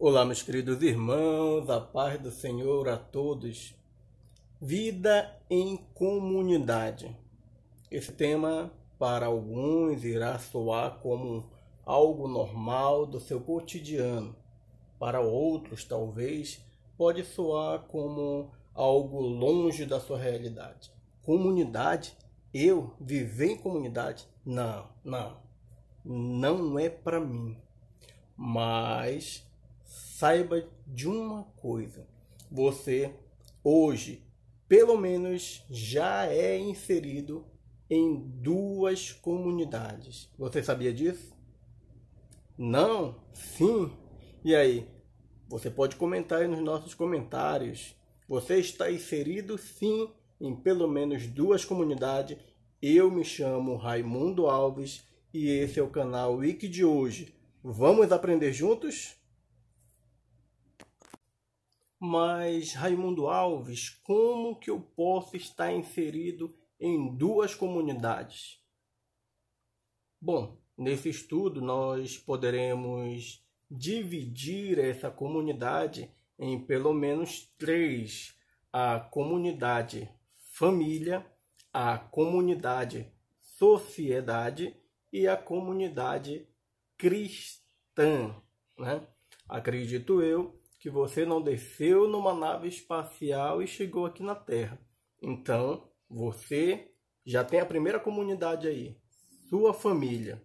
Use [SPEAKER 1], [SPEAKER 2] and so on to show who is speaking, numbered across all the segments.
[SPEAKER 1] Olá, meus queridos irmãos, a paz do Senhor a todos. Vida em comunidade. Esse tema, para alguns, irá soar como algo normal do seu cotidiano. Para outros, talvez, pode soar como algo longe da sua realidade. Comunidade? Eu viver em comunidade? Não, não. Não é para mim. Mas saiba de uma coisa: você hoje, pelo menos, já é inserido em duas comunidades. Você sabia disso? Não? Sim? E aí? Você pode comentar aí nos nossos comentários. Você está inserido sim em pelo menos duas comunidades. Eu me chamo Raimundo Alves e esse é o canal Wiki de hoje. Vamos aprender juntos? Mas, Raimundo Alves, como que eu posso estar inserido em duas comunidades? Bom, nesse estudo nós poderemos dividir essa comunidade em pelo menos três: a comunidade família, a comunidade sociedade e a comunidade cristã. Né? Acredito eu que você não desceu numa nave espacial e chegou aqui na Terra. Então, você já tem a primeira comunidade aí, sua família.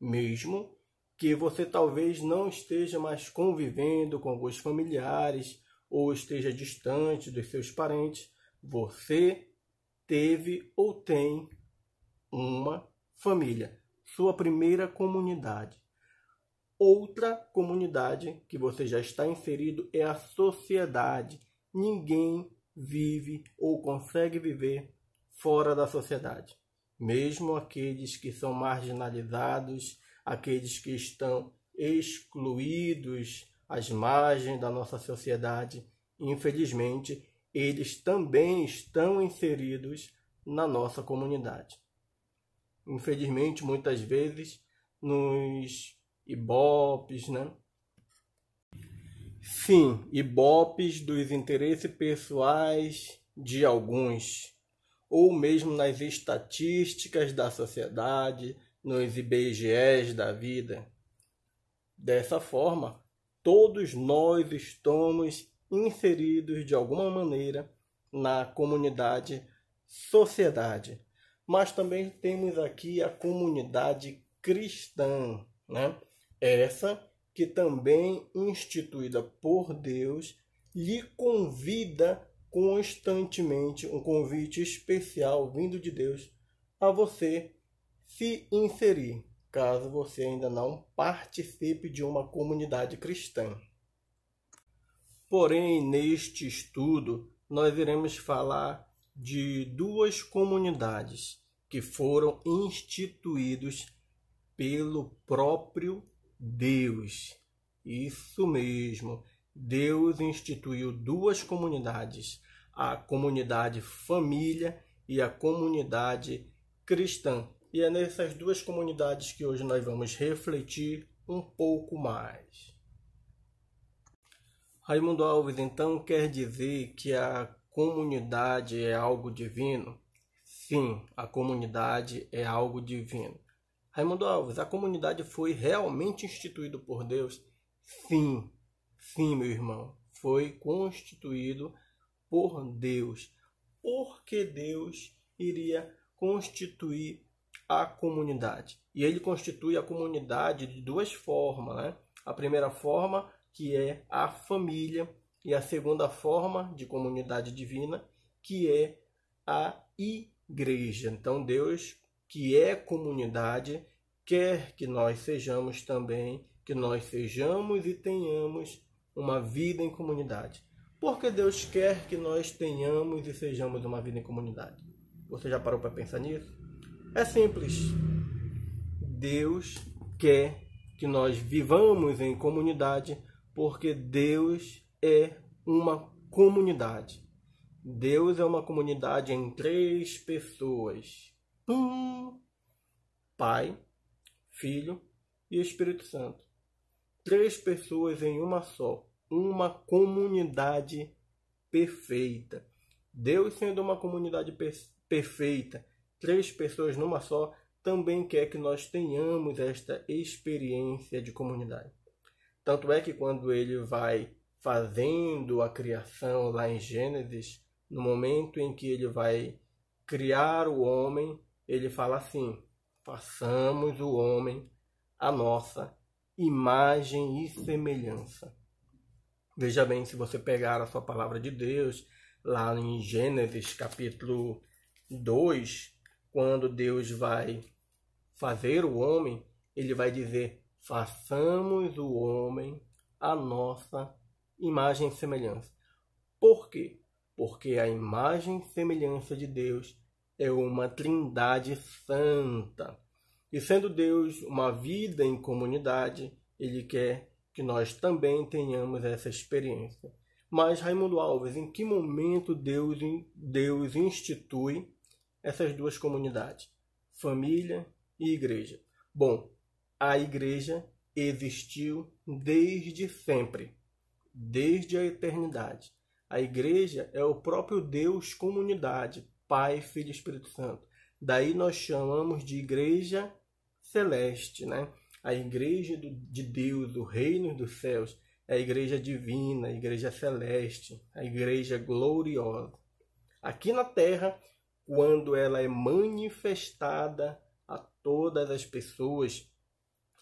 [SPEAKER 1] Mesmo que você talvez não esteja mais convivendo com alguns familiares ou esteja distante dos seus parentes, você teve ou tem uma família, sua primeira comunidade. Outra comunidade que você já está inserido é a sociedade. Ninguém vive ou consegue viver fora da sociedade. Mesmo aqueles que são marginalizados, aqueles que estão excluídos às margens da nossa sociedade, infelizmente, eles também estão inseridos na nossa comunidade. Infelizmente, muitas vezes nos ibopes, né? Sim, ibopes dos interesses pessoais de alguns, ou mesmo nas estatísticas da sociedade, nos IBGEs da vida. Dessa forma, todos nós estamos inseridos de alguma maneira na comunidade sociedade, mas também temos aqui a comunidade cristã, né? essa que também instituída por Deus lhe convida constantemente um convite especial vindo de Deus a você se inserir, caso você ainda não participe de uma comunidade cristã. Porém, neste estudo, nós iremos falar de duas comunidades que foram instituídos pelo próprio Deus. Isso mesmo. Deus instituiu duas comunidades: a comunidade família e a comunidade cristã. E é nessas duas comunidades que hoje nós vamos refletir um pouco mais. Raimundo Alves então quer dizer que a comunidade é algo divino? Sim, a comunidade é algo divino. Raimundo Alves, a comunidade foi realmente instituída por Deus? Sim, sim, meu irmão. Foi constituído por Deus. Porque Deus iria constituir a comunidade. E ele constitui a comunidade de duas formas, né? A primeira forma, que é a família, e a segunda forma de comunidade divina, que é a igreja. Então, Deus, que é comunidade, quer que nós sejamos também, que nós sejamos e tenhamos uma vida em comunidade. Porque Deus quer que nós tenhamos e sejamos uma vida em comunidade. Você já parou para pensar nisso? É simples. Deus quer que nós vivamos em comunidade, porque Deus é uma comunidade. Deus é uma comunidade em três pessoas: um Pai, Filho e Espírito Santo. Três pessoas em uma só, uma comunidade perfeita. Deus sendo uma comunidade perfeita, três pessoas numa só, também quer que nós tenhamos esta experiência de comunidade. Tanto é que quando ele vai fazendo a criação lá em Gênesis, no momento em que ele vai criar o homem, ele fala assim: façamos o homem a nossa imagem e semelhança. Veja bem, se você pegar a sua palavra de Deus, lá em Gênesis capítulo 2, quando Deus vai fazer o homem, ele vai dizer: façamos o homem a nossa imagem e semelhança. Por quê? Porque a imagem e semelhança de Deus é uma trindade santa. E sendo Deus uma vida em comunidade, ele quer que nós também tenhamos essa experiência. Mas, Raimundo Alves, em que momento Deus, Deus institui essas duas comunidades, família e igreja? Bom, a igreja existiu desde sempre, desde a eternidade. A igreja é o próprio Deus comunidade, Pai, Filho e Espírito Santo. Daí nós chamamos de igreja celeste, né? A igreja de Deus, o reino dos céus, é a igreja divina, a igreja celeste, a igreja gloriosa. Aqui na terra, quando ela é manifestada a todas as pessoas,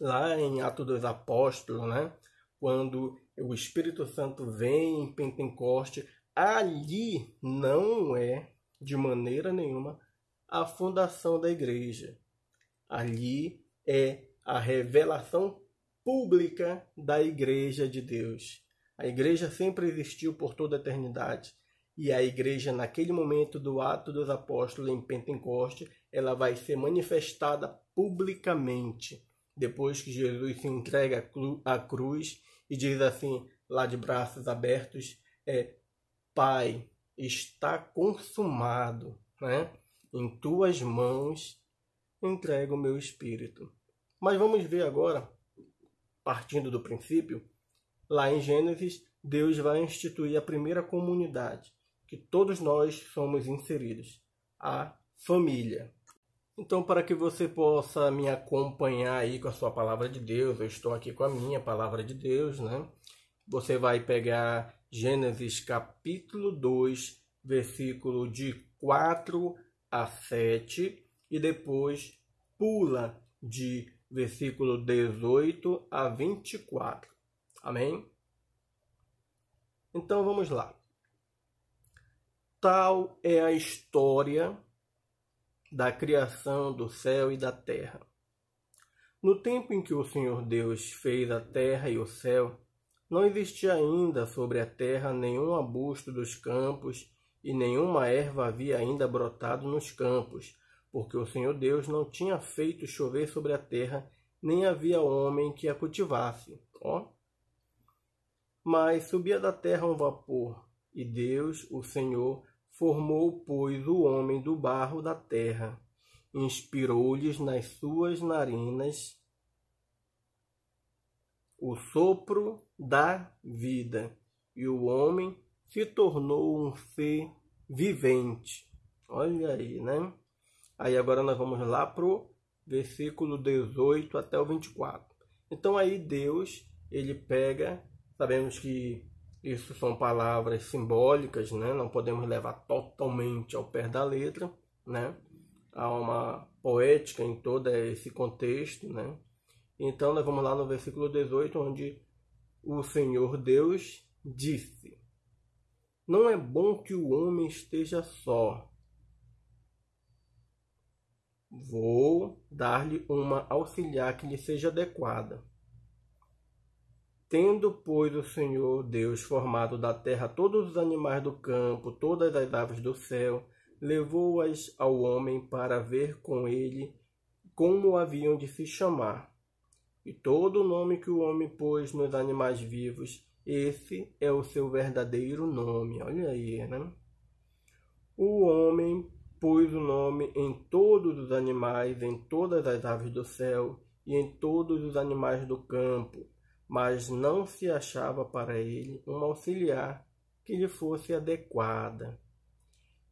[SPEAKER 1] lá em Atos dos Apóstolos, né? Quando o Espírito Santo vem em Pentecoste, ali não é de maneira nenhuma, a fundação da igreja. Ali é a revelação pública da igreja de Deus. A igreja sempre existiu por toda a eternidade. E a igreja, naquele momento do ato dos apóstolos em Pentecoste, ela vai ser manifestada publicamente. Depois que Jesus se entrega à cruz e diz assim, lá de braços abertos, é Pai, está consumado, né? Em tuas mãos entrego o meu espírito. Mas vamos ver agora, partindo do princípio, lá em Gênesis, Deus vai instituir a primeira comunidade que todos nós somos inseridos, a família. Então, para que você possa me acompanhar aí com a sua palavra de Deus, eu estou aqui com a minha palavra de Deus, né? Você vai pegar Gênesis capítulo 2, versículo de 4 a 7, e depois pula de versículo 18 a 24. Amém? Então vamos lá. Tal é a história da criação do céu e da terra. No tempo em que o Senhor Deus fez a terra e o céu, não existia ainda sobre a terra nenhum arbusto dos campos, e nenhuma erva havia ainda brotado nos campos, porque o Senhor Deus não tinha feito chover sobre a terra, nem havia homem que a cultivasse. Ó. Mas subia da terra um vapor, e Deus, o Senhor, formou, pois, o homem do barro da terra, inspirou-lhes nas suas narinas o sopro da vida, e o homem se tornou um ser vivente. Olha aí, né? Aí agora nós vamos lá pro versículo 18 até o 24. Então aí Deus, ele pega, sabemos que isso são palavras simbólicas, né? Não podemos levar totalmente ao pé da letra, né? Há uma poética em todo esse contexto, né? Então nós vamos lá no versículo 18, onde o Senhor Deus disse: Não é bom que o homem esteja só. Vou dar-lhe uma auxiliar que lhe seja adequada. Tendo, pois, o Senhor Deus formado da terra todos os animais do campo, todas as aves do céu, levou-as ao homem para ver com ele como haviam de se chamar. E todo o nome que o homem pôs nos animais vivos, esse é o seu verdadeiro nome. Olha aí, né? O homem pôs o nome em todos os animais, em todas as aves do céu e em todos os animais do campo, mas não se achava para ele um auxiliar que lhe fosse adequada.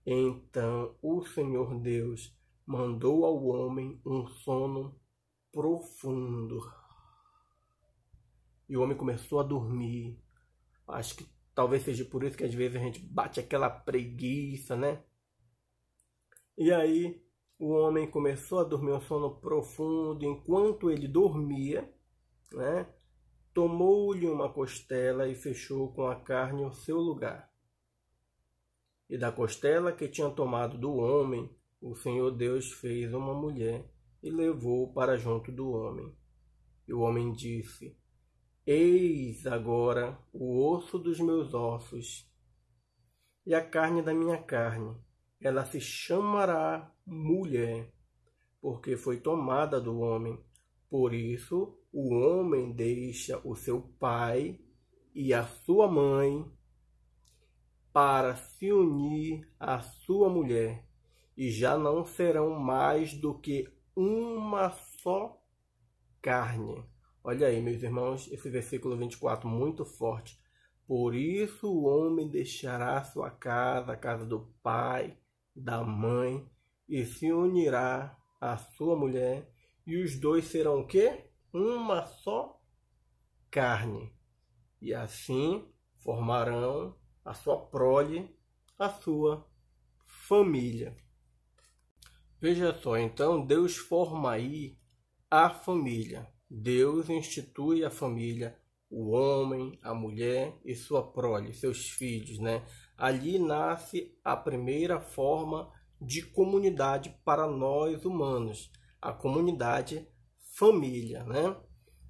[SPEAKER 1] Então o Senhor Deus mandou ao homem um sono profundo. E o homem começou a dormir. Acho que talvez seja por isso que às vezes a gente bate aquela preguiça, né? E aí o homem começou a dormir um sono profundo. Enquanto ele dormia, né? Tomou-lhe uma costela e fechou com a carne o seu lugar. E da costela que tinha tomado do homem, o Senhor Deus fez uma mulher e levou para junto do homem. E o homem disse: Eis agora o osso dos meus ossos e a carne da minha carne. Ela se chamará mulher, porque foi tomada do homem. Por isso, o homem deixa o seu pai e a sua mãe para se unir à sua mulher, e já não serão mais do que uma só carne. Olha aí, meus irmãos, esse versículo 24 muito forte. Por isso o homem deixará sua casa, a casa do pai, da mãe, e se unirá à sua mulher, e os dois serão o quê? Uma só carne. E assim formarão a sua prole, a sua família. Veja só, então Deus forma aí a família. Deus institui a família, o homem, a mulher e sua prole, seus filhos, né? Ali nasce a primeira forma de comunidade para nós humanos, a comunidade família, né?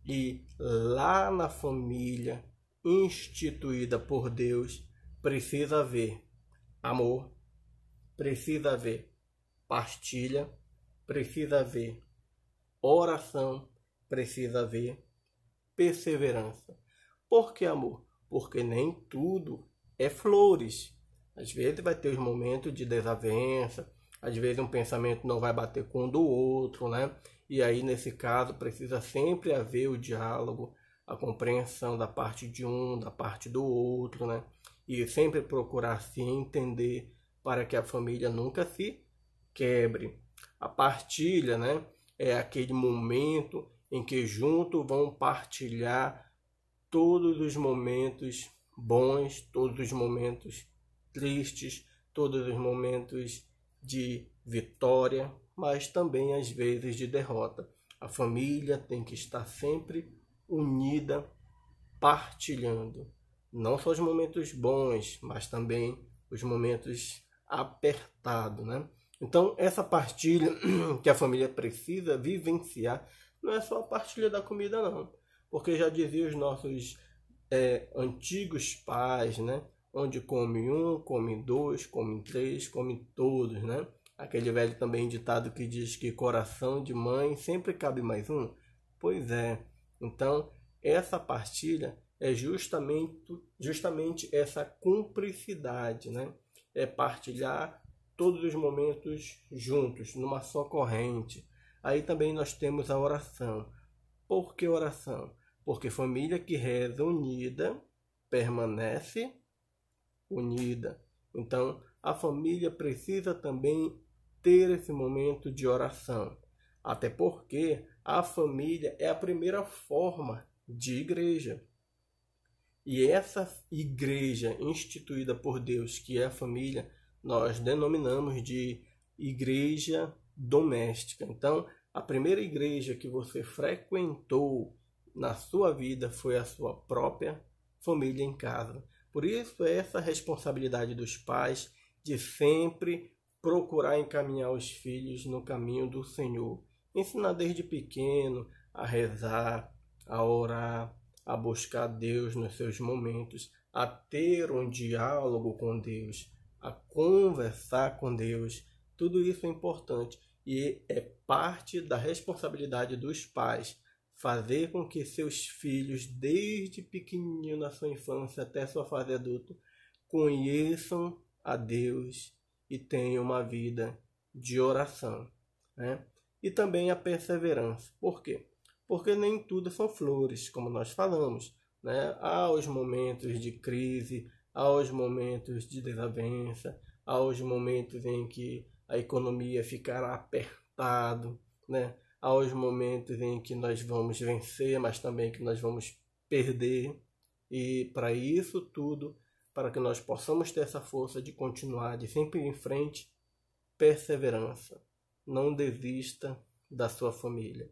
[SPEAKER 1] E lá na família instituída por Deus precisa haver amor, precisa haver partilha, precisa haver oração, precisa haver perseverança. Por que amor? Porque nem tudo é flores. Às vezes vai ter os momentos de desavença, às vezes um pensamento não vai bater com o um do outro, né? E aí, nesse caso, precisa sempre haver o diálogo, a compreensão da parte de um, da parte do outro, né? E sempre procurar se entender para que a família nunca se quebre. A partilha, né? É aquele momento em que junto vão partilhar todos os momentos bons, todos os momentos tristes, todos os momentos de vitória, mas também às vezes de derrota. A família tem que estar sempre unida, partilhando não só os momentos bons, mas também os momentos apertados, né? Então, essa partilha que a família precisa vivenciar não é só a partilha da comida, não. Porque já dizia os nossos é, antigos pais, né? Onde come um, come dois, come três, come todos, né? Aquele velho também ditado que diz que coração de mãe sempre cabe mais um. Pois é. Então, essa partilha é justamente, justamente essa cumplicidade, né? É partilhar todos os momentos juntos, numa só corrente. Aí também nós temos a oração. Por que oração? Porque família que reza unida permanece unida. Então, a família precisa também ter esse momento de oração. Até porque a família é a primeira forma de igreja. E essa igreja instituída por Deus, que é a família, nós denominamos de igreja doméstica. Então, a primeira igreja que você frequentou na sua vida foi a sua própria família em casa. Por isso é essa responsabilidade dos pais de sempre procurar encaminhar os filhos no caminho do Senhor. Ensinar desde pequeno a rezar, a orar, a buscar Deus nos seus momentos, a ter um diálogo com Deus, a conversar com Deus. Tudo isso é importante e é parte da responsabilidade dos pais fazer com que seus filhos, desde pequenininho na sua infância até sua fase adulta, conheçam a Deus e tenham uma vida de oração. Né? E também a perseverança. Por quê? Porque nem tudo são flores, como nós falamos. Né? Há os momentos de crise, há os momentos de desavença, há os momentos em que a economia ficará apertado, né? Há os momentos em que nós vamos vencer, mas também que nós vamos perder. E para isso tudo, para que nós possamos ter essa força de continuar, de sempre ir em frente, perseverança. Não desista da sua família.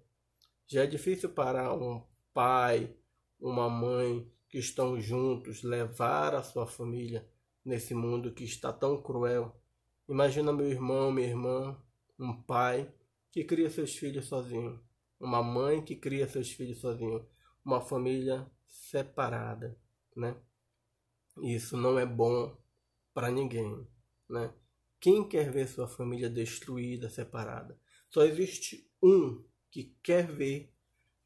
[SPEAKER 1] Já é difícil para um pai, uma mãe que estão juntos levar a sua família nesse mundo que está tão cruel, Imagina meu irmão, minha irmã, um pai que cria seus filhos sozinho, uma mãe que cria seus filhos sozinho, uma família separada, né? Isso não é bom para ninguém, né? Quem quer ver sua família destruída, separada? Só existe um que quer ver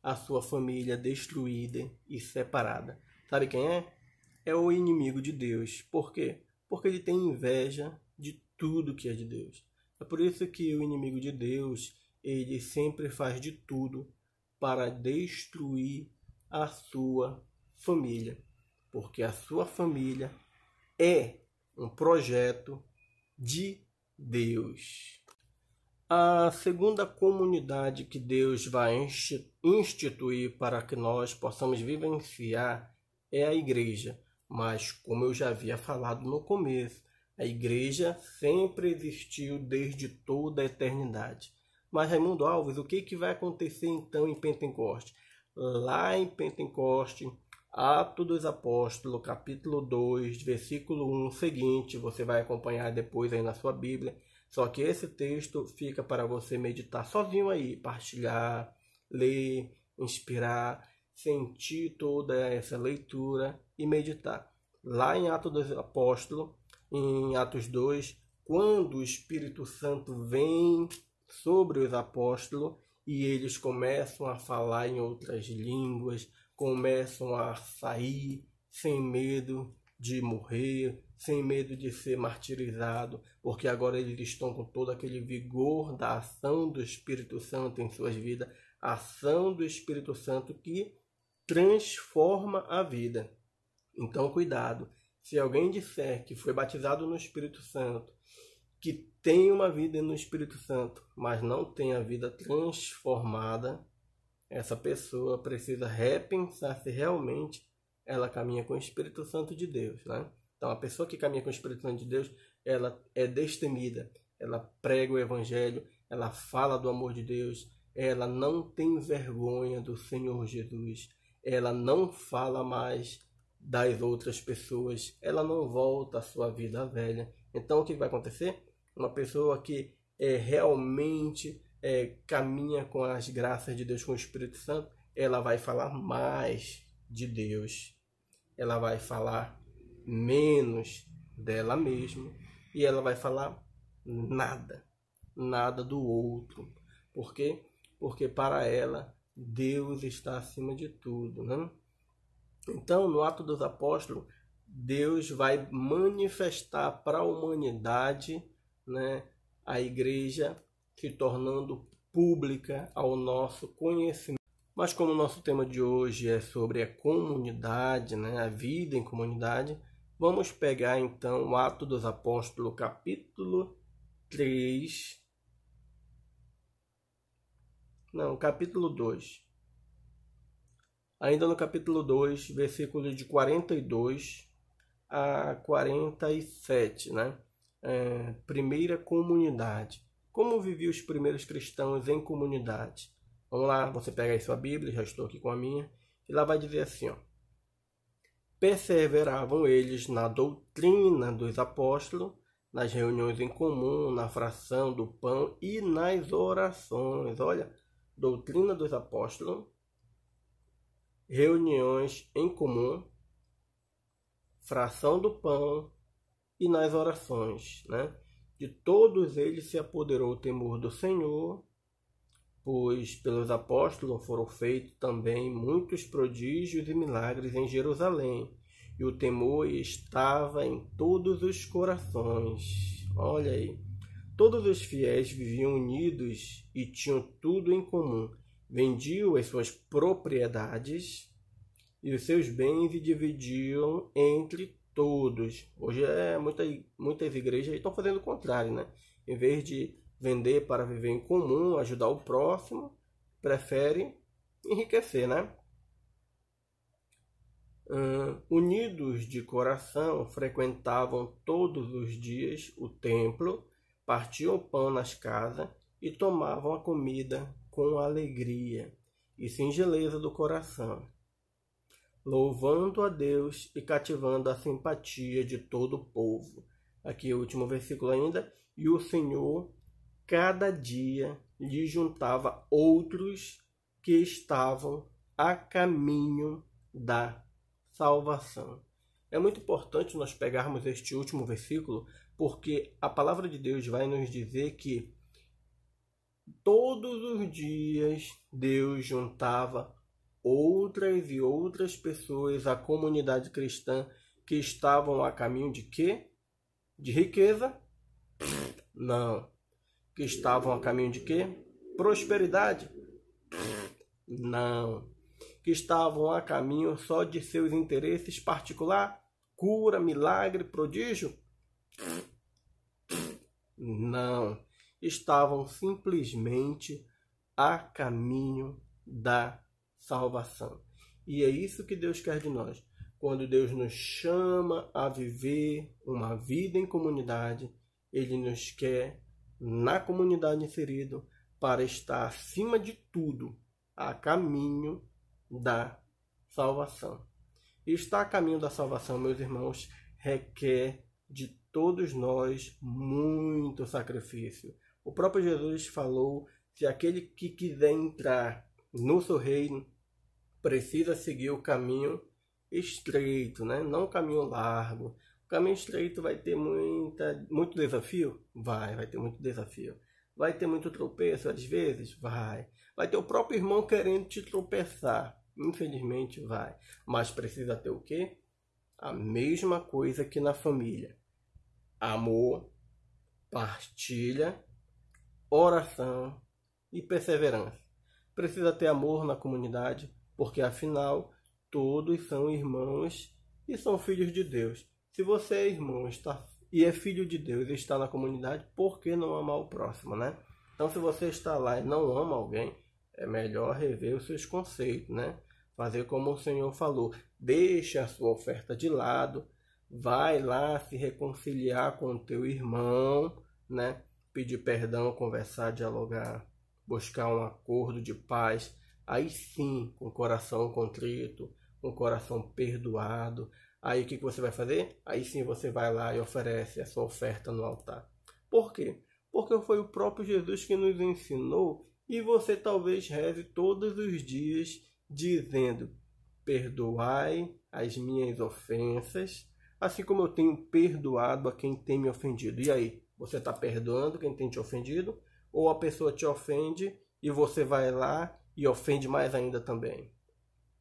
[SPEAKER 1] a sua família destruída e separada. Sabe quem é? É o inimigo de Deus. Por quê? Porque ele tem inveja tudo que é de Deus. É por isso que o inimigo de Deus, ele sempre faz de tudo para destruir a sua família, porque a sua família é um projeto de Deus. A segunda comunidade que Deus vai instituir para que nós possamos vivenciar é a igreja. Mas, como eu já havia falado no começo, a igreja sempre existiu desde toda a eternidade. Mas, Raimundo Alves, o que, que vai acontecer então em Pentecoste? Lá em Pentecoste, Atos dos Apóstolos, capítulo 2, versículo 1 seguinte, você vai acompanhar depois aí na sua Bíblia. Só que esse texto fica para você meditar sozinho aí, partilhar, ler, inspirar, sentir toda essa leitura e meditar. Lá em Atos dos Apóstolos, em Atos 2, quando o Espírito Santo vem sobre os apóstolos e eles começam a falar em outras línguas, começam a sair sem medo de morrer, sem medo de ser martirizado, porque agora eles estão com todo aquele vigor da ação do Espírito Santo em suas vidas, ação do Espírito Santo que transforma a vida. Então, cuidado, se alguém disser que foi batizado no Espírito Santo, que tem uma vida no Espírito Santo, mas não tem a vida transformada, essa pessoa precisa repensar se realmente ela caminha com o Espírito Santo de Deus, né? Então, a pessoa que caminha com o Espírito Santo de Deus, ela é destemida, ela prega o Evangelho, ela fala do amor de Deus, ela não tem vergonha do Senhor Jesus, ela não fala mais das outras pessoas, ela não volta à sua vida velha. Então, o que vai acontecer? Uma pessoa que é, realmente é, caminha com as graças de Deus, com o Espírito Santo, ela vai falar mais de Deus, ela vai falar menos dela mesma e ela vai falar nada, nada do outro. Por quê? Porque para ela Deus está acima de tudo, né? Então, no Ato dos Apóstolos, Deus vai manifestar para a humanidade né, a igreja, se tornando pública ao nosso conhecimento. Mas como o nosso tema de hoje é sobre a comunidade, né, a vida em comunidade, vamos pegar então o Ato dos Apóstolos, capítulo 3. Não, capítulo 2 ainda no capítulo 2, versículos de 42 a 47, né? É, primeira comunidade. Como viviam os primeiros cristãos em comunidade? Vamos lá, você pega aí sua Bíblia, já estou aqui com a minha, e lá vai dizer assim, ó. Perseveravam eles na doutrina dos apóstolos, nas reuniões em comum, na fração do pão e nas orações. Olha, doutrina dos apóstolos, reuniões em comum, fração do pão e nas orações, né? De todos eles se apoderou o temor do Senhor, pois pelos apóstolos foram feitos também muitos prodígios e milagres em Jerusalém, e o temor estava em todos os corações. Olha aí. Todos os fiéis viviam unidos e tinham tudo em comum vendiam as suas propriedades e os seus bens e dividiam entre todos. Hoje é muita, muitas igrejas estão fazendo o contrário, né? Em vez de vender para viver em comum, ajudar o próximo, preferem enriquecer, né? Uh, unidos de coração, frequentavam todos os dias o templo, partiam o pão nas casas e tomavam a comida com alegria e singeleza do coração, louvando a Deus e cativando a simpatia de todo o povo. Aqui é o último versículo ainda. E o Senhor, cada dia, lhe juntava outros que estavam a caminho da salvação. É muito importante nós pegarmos este último versículo, porque a palavra de Deus vai nos dizer que Todos os dias Deus juntava outras e outras pessoas à comunidade cristã que estavam a caminho de quê? De riqueza? Não. Que estavam a caminho de quê? Prosperidade? Não. Que estavam a caminho só de seus interesses particular? Cura, milagre, prodígio? Não estavam simplesmente a caminho da salvação. E é isso que Deus quer de nós. Quando Deus nos chama a viver uma vida em comunidade, Ele nos quer na comunidade inserido para estar acima de tudo a caminho da salvação. E estar a caminho da salvação, meus irmãos, requer de todos nós muito sacrifício, o próprio Jesus falou que aquele que quiser entrar no seu reino precisa seguir o caminho estreito, né? não o caminho largo. O caminho estreito vai ter muita, muito desafio? Vai, vai ter muito desafio. Vai ter muito tropeço às vezes? Vai. Vai ter o próprio irmão querendo te tropeçar. Infelizmente vai. Mas precisa ter o quê? A mesma coisa que na família. Amor, partilha oração e perseverança. Precisa ter amor na comunidade, porque afinal todos são irmãos e são filhos de Deus. Se você é irmão está, e é filho de Deus e está na comunidade, por que não amar o próximo, né? Então, se você está lá e não ama alguém, é melhor rever os seus conceitos, né? Fazer como o Senhor falou: deixa a sua oferta de lado, vai lá se reconciliar com o teu irmão, né? pedir perdão, conversar, dialogar, buscar um acordo de paz, aí sim, com o coração contrito, com o coração perdoado, aí o que você vai fazer? Aí sim você vai lá e oferece a sua oferta no altar. Por quê? Porque foi o próprio Jesus que nos ensinou e você talvez reze todos os dias dizendo: Perdoai as minhas ofensas, assim como eu tenho perdoado a quem tem me ofendido. E aí, você está perdoando quem tem te ofendido, ou a pessoa te ofende e você vai lá e ofende mais ainda também.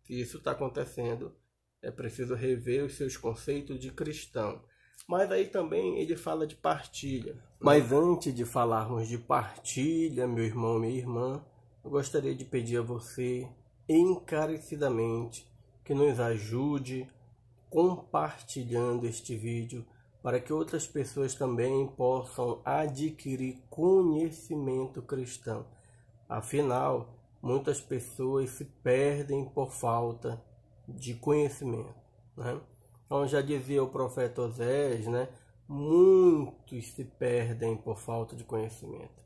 [SPEAKER 1] Se isso está acontecendo, é preciso rever os seus conceitos de cristão. Mas aí também ele fala de partilha. Mas antes de falarmos de partilha, meu irmão, minha irmã, eu gostaria de pedir a você encarecidamente que nos ajude compartilhando este vídeo para que outras pessoas também possam adquirir conhecimento cristão. Afinal, muitas pessoas se perdem por falta de conhecimento. Né? Então, já dizia o profeta Osés, né? muitos se perdem por falta de conhecimento.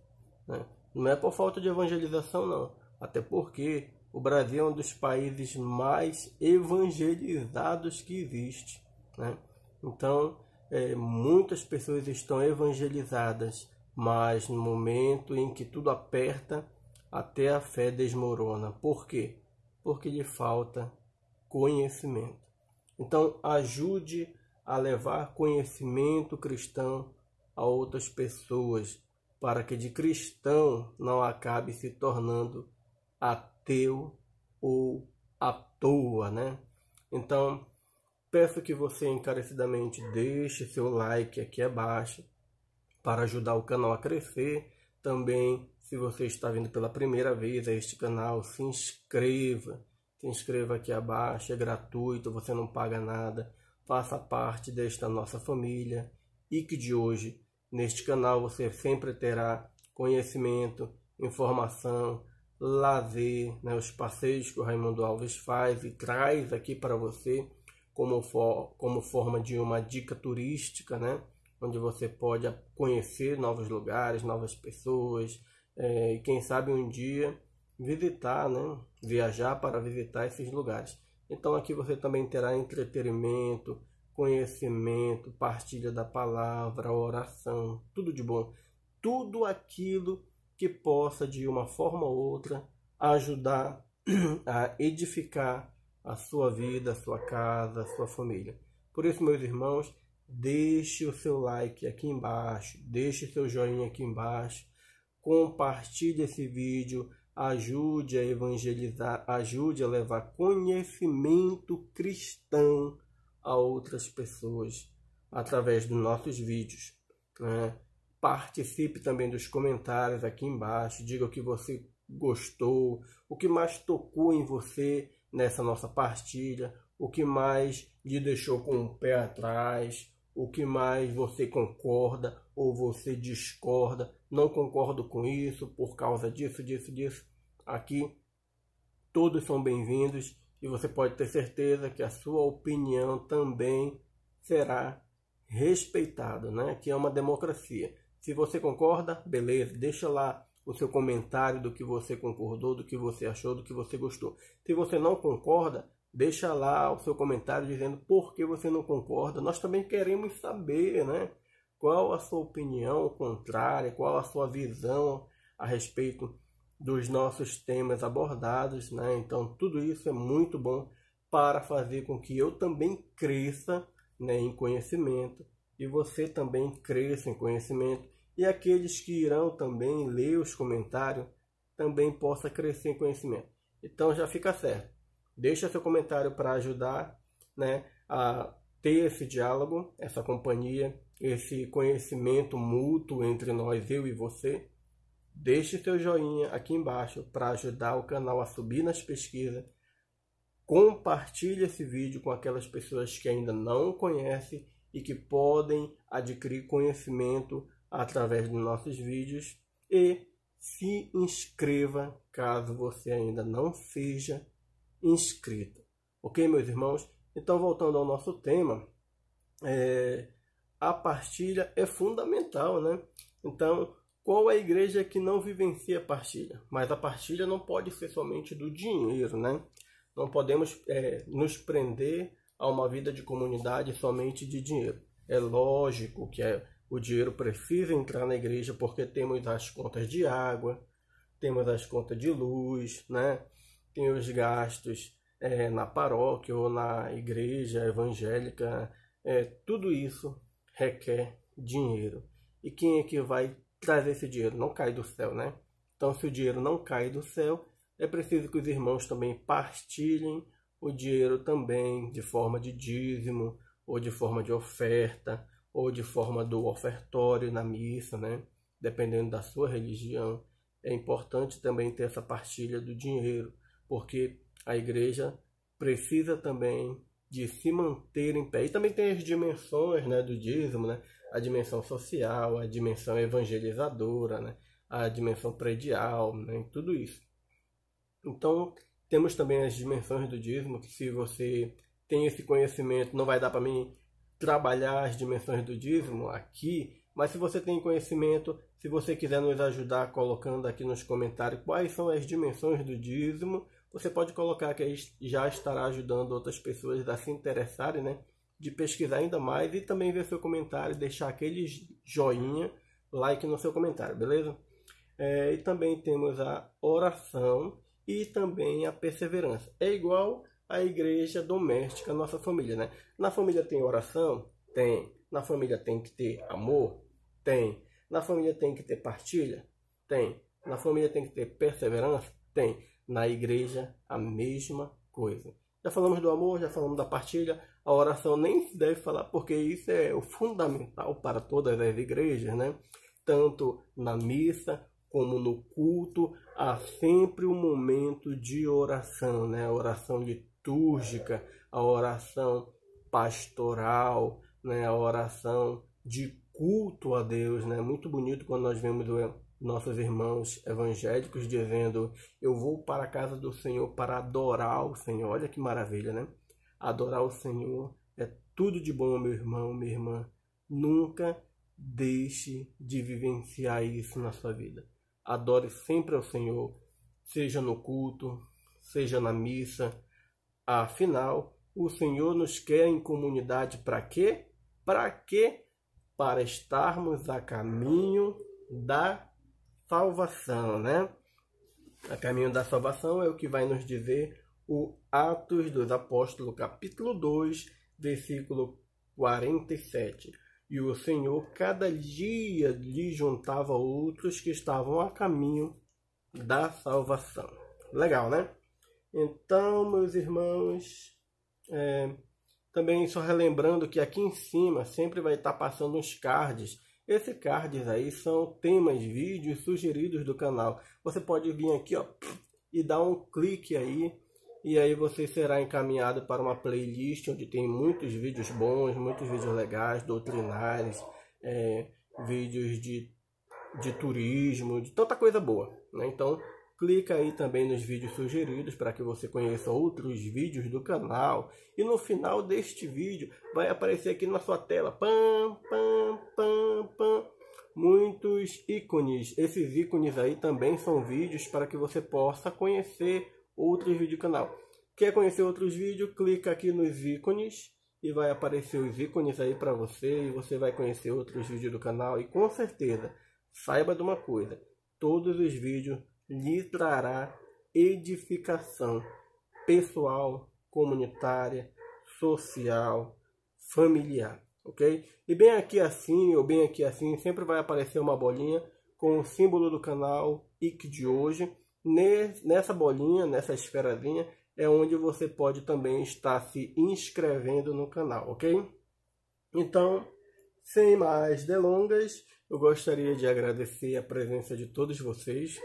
[SPEAKER 1] Né? Não é por falta de evangelização, não. Até porque o Brasil é um dos países mais evangelizados que existe. Né? Então, é, muitas pessoas estão evangelizadas, mas no momento em que tudo aperta, até a fé desmorona. Por quê? Porque lhe falta conhecimento. Então, ajude a levar conhecimento cristão a outras pessoas, para que de cristão não acabe se tornando ateu ou à toa, né? Então, Peço que você encarecidamente deixe seu like aqui abaixo para ajudar o canal a crescer. Também, se você está vindo pela primeira vez a este canal, se inscreva. Se inscreva aqui abaixo, é gratuito, você não paga nada. Faça parte desta nossa família e que de hoje neste canal você sempre terá conhecimento, informação, lazer, né, os passeios que o Raimundo Alves faz e traz aqui para você como, for, como forma de uma dica turística, né? onde você pode conhecer novos lugares, novas pessoas, é, e quem sabe um dia visitar, né? viajar para visitar esses lugares. Então aqui você também terá entretenimento, conhecimento, partilha da palavra, oração, tudo de bom. Tudo aquilo que possa, de uma forma ou outra, ajudar a edificar a sua vida, a sua casa, a sua família. Por isso, meus irmãos, deixe o seu like aqui embaixo, deixe o seu joinha aqui embaixo, compartilhe esse vídeo, ajude a evangelizar, ajude a levar conhecimento cristão a outras pessoas através dos nossos vídeos. Né? Participe também dos comentários aqui embaixo, diga o que você gostou, o que mais tocou em você nessa nossa partilha, o que mais lhe deixou com o pé atrás, o que mais você concorda ou você discorda, não concordo com isso por causa disso, disso, disso. Aqui todos são bem-vindos e você pode ter certeza que a sua opinião também será respeitada, né? Que é uma democracia. Se você concorda, beleza, deixa lá o seu comentário do que você concordou, do que você achou, do que você gostou. Se você não concorda, deixa lá o seu comentário dizendo por que você não concorda. Nós também queremos saber, né? Qual a sua opinião contrária, qual a sua visão a respeito dos nossos temas abordados, né? Então, tudo isso é muito bom para fazer com que eu também cresça né, em conhecimento e você também cresça em conhecimento e aqueles que irão também ler os comentários também possa crescer em conhecimento. Então já fica certo. Deixa seu comentário para ajudar né, a ter esse diálogo, essa companhia, esse conhecimento mútuo entre nós, eu e você. Deixe seu joinha aqui embaixo para ajudar o canal a subir nas pesquisas. Compartilhe esse vídeo com aquelas pessoas que ainda não conhecem e que podem adquirir conhecimento através dos nossos vídeos e se inscreva caso você ainda não seja inscrito. Ok, meus irmãos? Então, voltando ao nosso tema, é, a partilha é fundamental, né? Então, qual a igreja que não vivencia a partilha? Mas a partilha não pode ser somente do dinheiro, né? Não podemos é, nos prender a uma vida de comunidade somente de dinheiro. É lógico que é, o dinheiro precisa entrar na igreja porque temos as contas de água, temos as contas de luz, né? Tem os gastos é, na paróquia ou na igreja evangélica. É, tudo isso requer dinheiro. E quem é que vai trazer esse dinheiro? Não cai do céu, né? Então, se o dinheiro não cai do céu, é preciso que os irmãos também partilhem o dinheiro também de forma de dízimo ou de forma de oferta ou de forma do ofertório na missa, né? Dependendo da sua religião, é importante também ter essa partilha do dinheiro, porque a igreja precisa também de se manter em pé. E também tem as dimensões, né, do dízimo, né? A dimensão social, a dimensão evangelizadora, né? A dimensão predial, né? Tudo isso. Então, temos também as dimensões do dízimo, que se você tem esse conhecimento, não vai dar para mim trabalhar as dimensões do dízimo aqui, mas se você tem conhecimento, se você quiser nos ajudar colocando aqui nos comentários quais são as dimensões do dízimo, você pode colocar que já estará ajudando outras pessoas a se interessarem, né? De pesquisar ainda mais e também ver seu comentário, deixar aquele joinha, like no seu comentário, beleza? É, e também temos a oração e também a perseverança. É igual a igreja doméstica, a nossa família, né? Na família tem oração? Tem. Na família tem que ter amor? Tem. Na família tem que ter partilha? Tem. Na família tem que ter perseverança? Tem. Na igreja, a mesma coisa. Já falamos do amor, já falamos da partilha. A oração nem se deve falar, porque isso é o fundamental para todas as igrejas, né? Tanto na missa como no culto, há sempre um momento de oração, né? A oração de litúrgica, a oração pastoral, né, a oração de culto a Deus. Né? Muito bonito quando nós vemos nossos irmãos evangélicos dizendo: Eu vou para a casa do Senhor para adorar o Senhor. Olha que maravilha, né? Adorar o Senhor é tudo de bom, meu irmão, minha irmã. Nunca deixe de vivenciar isso na sua vida. Adore sempre ao Senhor, seja no culto, seja na missa, Afinal, o Senhor nos quer em comunidade para quê? Para quê? Para estarmos a caminho da salvação, né? A caminho da salvação é o que vai nos dizer o Atos dos Apóstolos, capítulo 2, versículo 47. E o Senhor cada dia lhe juntava outros que estavam a caminho da salvação. Legal, né? Então, meus irmãos, é, também só relembrando que aqui em cima sempre vai estar passando uns cards. Esses cards aí são temas, vídeos sugeridos do canal. Você pode vir aqui ó, e dar um clique aí e aí você será encaminhado para uma playlist onde tem muitos vídeos bons, muitos vídeos legais, doutrinários, é, vídeos de, de turismo, de tanta coisa boa. Né? Então Clica aí também nos vídeos sugeridos para que você conheça outros vídeos do canal. E no final deste vídeo vai aparecer aqui na sua tela pam, pam, pam, pam, muitos ícones. Esses ícones aí também são vídeos para que você possa conhecer outros vídeos do canal. Quer conhecer outros vídeos? Clica aqui nos ícones e vai aparecer os ícones aí para você e você vai conhecer outros vídeos do canal. E com certeza, saiba de uma coisa, todos os vídeos lhe trará edificação pessoal, comunitária, social, familiar, ok? E bem aqui assim, ou bem aqui assim, sempre vai aparecer uma bolinha com o símbolo do canal IC de hoje. Nessa bolinha, nessa esferazinha, é onde você pode também estar se inscrevendo no canal, ok? Então, sem mais delongas, eu gostaria de agradecer a presença de todos vocês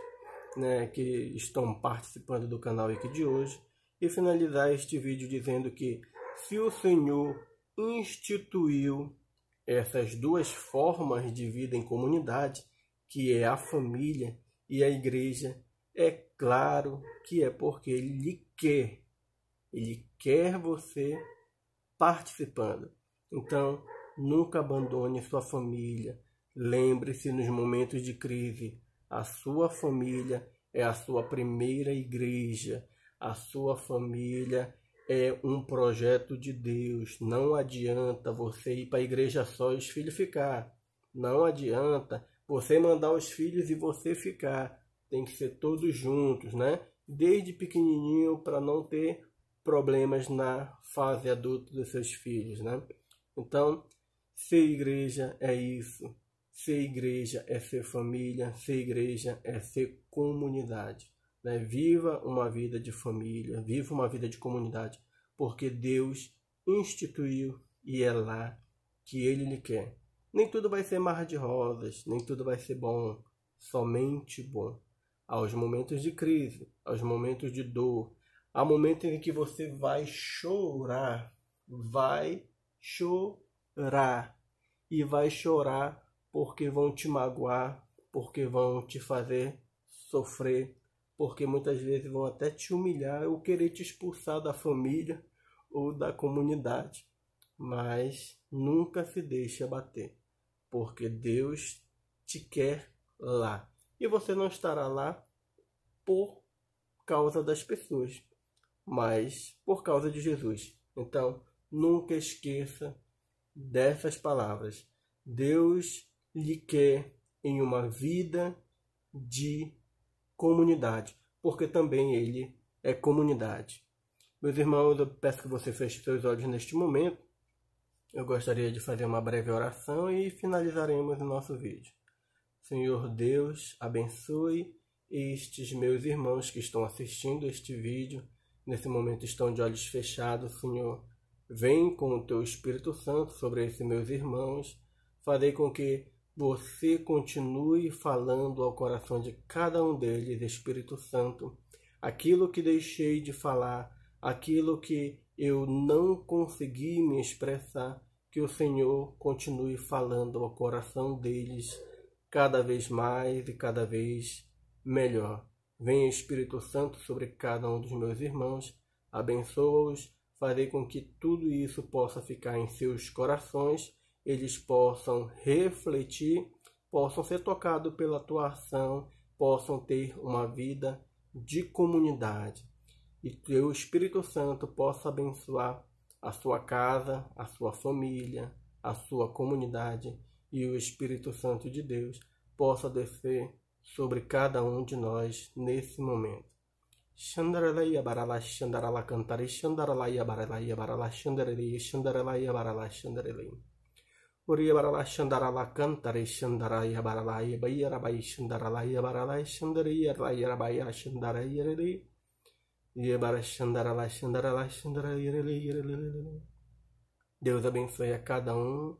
[SPEAKER 1] né, que estão participando do canal aqui de hoje e finalizar este vídeo dizendo que se o Senhor instituiu essas duas formas de vida em comunidade, que é a família e a igreja, é claro que é porque ele quer. Ele quer você participando. Então, nunca abandone sua família. Lembre-se nos momentos de crise a sua família é a sua primeira igreja. A sua família é um projeto de Deus. Não adianta você ir para a igreja só e os filhos ficar. Não adianta você mandar os filhos e você ficar. Tem que ser todos juntos, né? Desde pequenininho para não ter problemas na fase adulta dos seus filhos, né? Então, ser igreja é isso. Ser igreja é ser família, ser igreja é ser comunidade. Né? Viva uma vida de família, viva uma vida de comunidade, porque Deus instituiu e é lá que Ele lhe quer. Nem tudo vai ser mar de rosas, nem tudo vai ser bom, somente bom. Aos momentos de crise, aos momentos de dor, há momentos em que você vai chorar, vai chorar e vai chorar porque vão te magoar, porque vão te fazer sofrer, porque muitas vezes vão até te humilhar ou querer te expulsar da família ou da comunidade. Mas nunca se deixe abater, porque Deus te quer lá. E você não estará lá por causa das pessoas, mas por causa de Jesus. Então, nunca esqueça dessas palavras. Deus lhe quer em uma vida de comunidade, porque também ele é comunidade. Meus irmãos, eu peço que você feche seus olhos neste momento. Eu gostaria de fazer uma breve oração e finalizaremos o nosso vídeo. Senhor Deus, abençoe estes meus irmãos que estão assistindo este vídeo. Nesse momento estão de olhos fechados, Senhor. Vem com o teu Espírito Santo sobre esses meus irmãos. Farei com que você continue falando ao coração de cada um deles, Espírito Santo, aquilo que deixei de falar, aquilo que eu não consegui me expressar, que o Senhor continue falando ao coração deles cada vez mais e cada vez melhor. Venha Espírito Santo sobre cada um dos meus irmãos, abençoa-os, farei com que tudo isso possa ficar em seus corações eles possam refletir, possam ser tocados pela tua ação, possam ter uma vida de comunidade. E que o Espírito Santo possa abençoar a sua casa, a sua família, a sua comunidade e o Espírito Santo de Deus possa descer sobre cada um de nós nesse momento. Xandaralaia barala xandarala cantare xandaralaya barala xandarelei barala xandarelei Uriyabarala la Kantare Shandaraya Baralaya Bayarabai Shandaralaya Baralaya Shandariya Rayarabaya Shandarayarili Yebara Shandarala Shandarala Shandarayarili Deus abençoe a cada um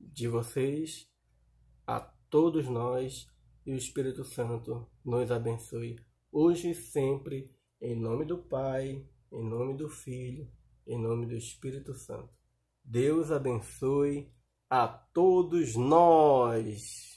[SPEAKER 1] de vocês, a todos nós e o Espírito Santo nos abençoe hoje e sempre, em nome do Pai, em nome do Filho, em nome do Espírito Santo. Deus abençoe a todos nós.